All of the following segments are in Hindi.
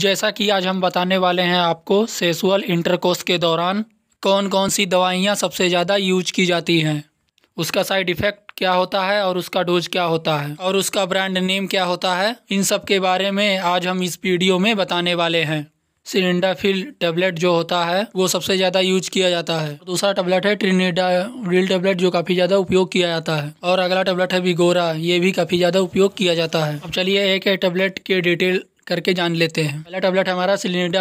जैसा कि आज हम बताने वाले हैं आपको सेसुअल इंटरकोर्स के दौरान कौन कौन सी दवाइयाँ सबसे ज़्यादा यूज की जाती हैं उसका साइड इफ़ेक्ट क्या होता है और उसका डोज क्या होता है और उसका ब्रांड नेम क्या होता है इन सब के बारे में आज हम इस वीडियो में बताने वाले हैं सिलिंडाफिल टेबलेट जो होता है वो सबसे ज़्यादा यूज किया जाता है दूसरा टैबलेट है ट्रिनेडाडिल टैबलेट जो काफ़ी ज़्यादा उपयोग किया जाता है और अगला टैबलेट है विगोरा ये भी काफ़ी ज़्यादा उपयोग किया जाता है अब चलिए एक एक टैबलेट के डिटेल करके जान लेते हैं पहला टैबलेट हमारा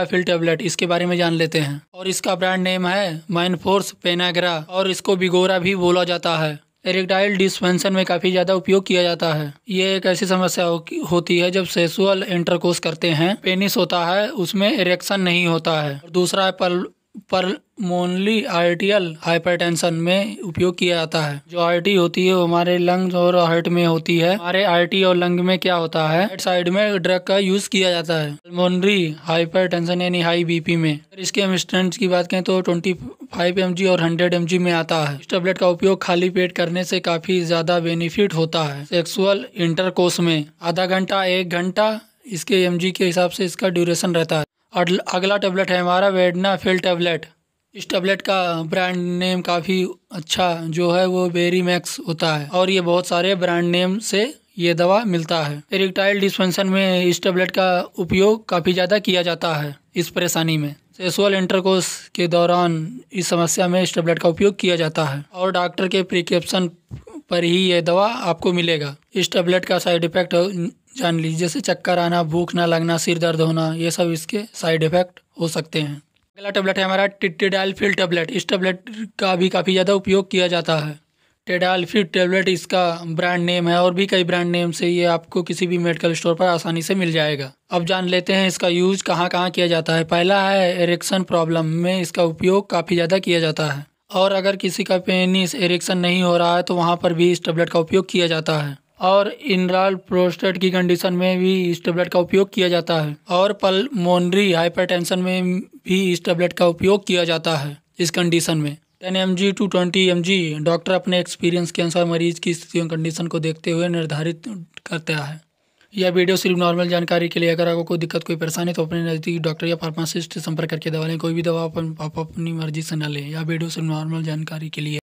फिल टैबलेट इसके बारे में जान लेते हैं और इसका ब्रांड नेम है माइनफोर्स पेनाग्रा और इसको बिगोरा भी बोला जाता है एरेक्टाइल डिस्पेंसन में काफ़ी ज़्यादा उपयोग किया जाता है ये एक ऐसी समस्या हो, होती है जब सेसुअल इंटरकोर्स करते हैं पेनिस होता है उसमें इरेक्शन नहीं होता है दूसरा है पल पल्मोनरी आर्टियल हाइपरटेंशन में उपयोग किया जाता है जो आर्टी होती है वो हमारे लंग्स और हार्ट में होती है हमारे आर्टी और लंग में क्या होता है साइड में ड्रग का यूज किया जाता है पल्मोनरी हाइपरटेंशन यानी हाई बीपी में इसके हम स्टेंट्स की बात करें तो ट्वेंटी फाइव एम और हंड्रेड एम में आता है इस टेबलेट का उपयोग खाली पेट करने से काफी ज्यादा बेनिफिट होता है सेक्सुअल इंटरकोर्स में आधा घंटा एक घंटा इसके एम के हिसाब से इसका ड्यूरेशन रहता है अगला टैबलेट है हमारा वेडना फिल टैबलेट इस टैबलेट का ब्रांड नेम काफ़ी अच्छा जो है वो बेरी मैक्स होता है और ये बहुत सारे ब्रांड नेम से ये दवा मिलता है इरेक्टाइल डिस्फंक्शन में इस टैबलेट का उपयोग काफ़ी ज़्यादा किया जाता है इस परेशानी में सेसुअल इंटरकोर्स के दौरान इस समस्या में इस टैबलेट का उपयोग किया जाता है और डॉक्टर के प्रिक्रिप्सन पर ही यह दवा आपको मिलेगा इस टैबलेट का साइड इफेक्ट जान लीजिए जैसे चक्कर आना भूख ना लगना सिर दर्द होना ये सब इसके साइड इफेक्ट हो सकते हैं अगला टेबलेट है हमारा टिटेडाइलफिल टेबलेट इस टेबलेट का भी काफ़ी ज़्यादा उपयोग किया जाता है टेडाइलफिल टेबलेट इसका ब्रांड नेम है और भी कई ब्रांड नेम से ये आपको किसी भी मेडिकल स्टोर पर आसानी से मिल जाएगा अब जान लेते हैं इसका यूज कहाँ कहाँ किया जाता है पहला है एरेक्शन प्रॉब्लम में इसका उपयोग काफ़ी ज़्यादा किया जाता है और अगर किसी का पेनिस एरेक्शन नहीं हो रहा है तो वहाँ पर भी इस टेबलेट का उपयोग किया जाता है और इनराल प्रोस्टेट की कंडीशन में भी इस टेबलेट का उपयोग किया जाता है और पलमोनरी हाइपरटेंशन में भी इस टेबलेट का उपयोग किया जाता है इस कंडीशन में ten M G to twenty M G doctor अपने एक्सपीरियंस के अनुसार मरीज की और कंडीशन को देखते हुए निर्धारित करता है यह वीडियो सिर्फ नॉर्मल जानकारी के लिए अगर आपको कोई दिक्कत कोई परेशानी तो अपने नज़दीकी डॉक्टर या फार्मासिस्ट से संपर्क करके दवा लें कोई भी दवा आप अपनी मर्जी से न लें यह वीडियो सिर्फ नॉर्मल जानकारी के लिए